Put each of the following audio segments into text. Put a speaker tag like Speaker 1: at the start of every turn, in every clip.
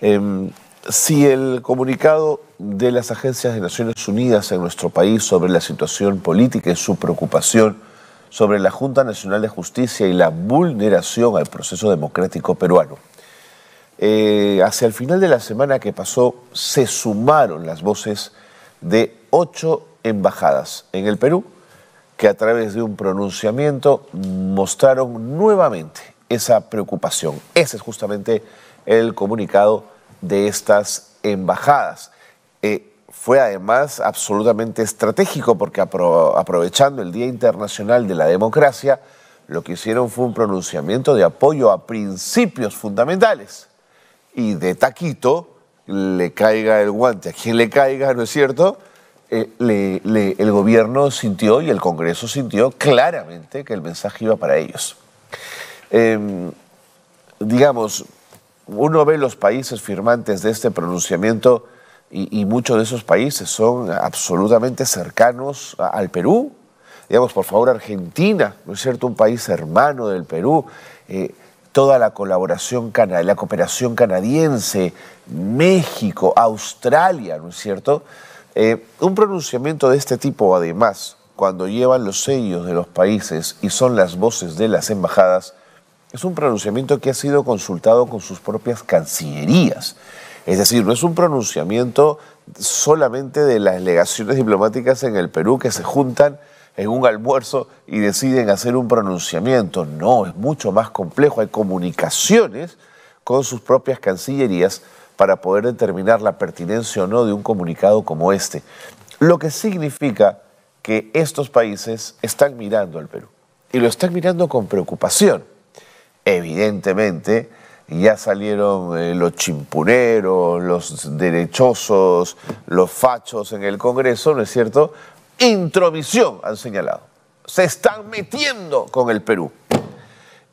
Speaker 1: Em, si el comunicado de las agencias de Naciones Unidas en nuestro país sobre la situación política y su preocupación sobre la Junta Nacional de Justicia y la vulneración al proceso democrático peruano. Eh, hacia el final de la semana que pasó se sumaron las voces de ocho embajadas en el Perú que a través de un pronunciamiento mostraron nuevamente esa preocupación. Ese es justamente el comunicado de estas embajadas. Eh, fue además absolutamente estratégico porque aprovechando el Día Internacional de la Democracia, lo que hicieron fue un pronunciamiento de apoyo a principios fundamentales. Y de taquito le caiga el guante. A quien le caiga, ¿no es cierto? Eh, el gobierno sintió y el Congreso sintió claramente que el mensaje iba para ellos. Em, digamos, uno ve los países firmantes de este pronunciamiento y, muchos de esos países son absolutamente cercanos al Perú. Digamos, por favor, Argentina, ¿no es cierto? Un país hermano del Perú. Eh, toda la colaboración, la cooperación canadiense, México, Australia, ¿no es cierto? Eh, un pronunciamiento de este tipo, además, cuando llevan los sellos de los países y son las voces de las embajadas, es un pronunciamiento que ha sido consultado con sus propias cancillerías. Es decir, no es un pronunciamiento solamente de las legaciones diplomáticas en el Perú que se juntan en un almuerzo y deciden hacer un pronunciamiento. No, es mucho más complejo. Hay comunicaciones con sus propias cancillerías para poder determinar la pertinencia o no de un comunicado como este. Lo que significa que estos países están mirando al Perú y lo están mirando con preocupación evidentemente, ya salieron eh, los chimpuneros, los derechosos, los fachos en el Congreso, ¿no es cierto? Intromisión, han señalado. Se están metiendo con el Perú.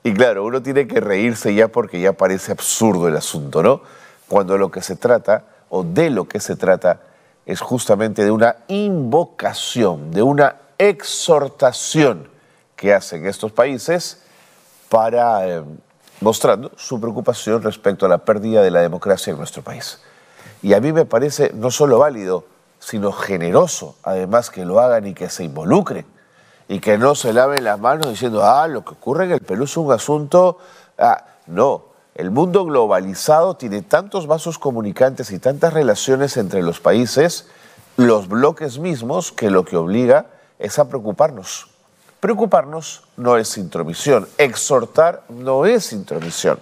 Speaker 1: Y claro, uno tiene que reírse ya porque ya parece absurdo el asunto, ¿no? Cuando lo que se trata, o de lo que se trata, es justamente de una invocación, de una exhortación que hacen estos países para eh, mostrando su preocupación respecto a la pérdida de la democracia en nuestro país. Y a mí me parece no solo válido, sino generoso, además, que lo hagan y que se involucren y que no se laven las manos diciendo, ah, lo que ocurre en el Perú es un asunto... Ah, no, el mundo globalizado tiene tantos vasos comunicantes y tantas relaciones entre los países, los bloques mismos, que lo que obliga es a preocuparnos Preocuparnos no es intromisión, exhortar no es intromisión,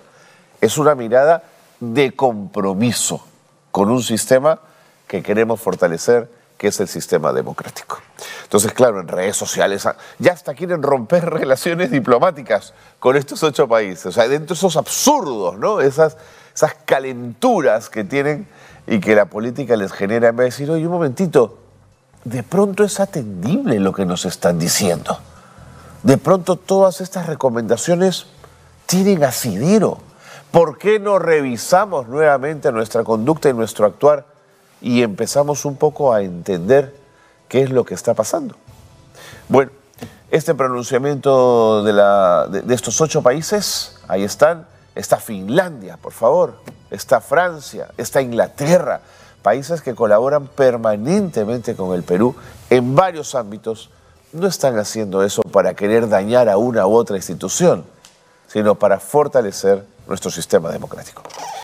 Speaker 1: es una mirada de compromiso con un sistema que queremos fortalecer, que es el sistema democrático. Entonces, claro, en redes sociales ah, ya hasta quieren romper relaciones diplomáticas con estos ocho países. O sea, dentro de esos absurdos, ¿no? Esas, calenturas que tienen y que la política les genera me vez decir, oye, un momentito, de pronto es atendible lo que nos están diciendo. De pronto todas estas recomendaciones tienen asidero. ¿Por qué no revisamos nuevamente nuestra conducta y nuestro actuar y empezamos un poco a entender qué es lo que está pasando? Bueno, este pronunciamiento de, estos ocho países, ahí están, está Finlandia, por favor, está Francia, está Inglaterra, países que colaboran permanentemente con el Perú en varios ámbitos no están haciendo eso para querer dañar a una u otra institución, sino para fortalecer nuestro sistema democrático.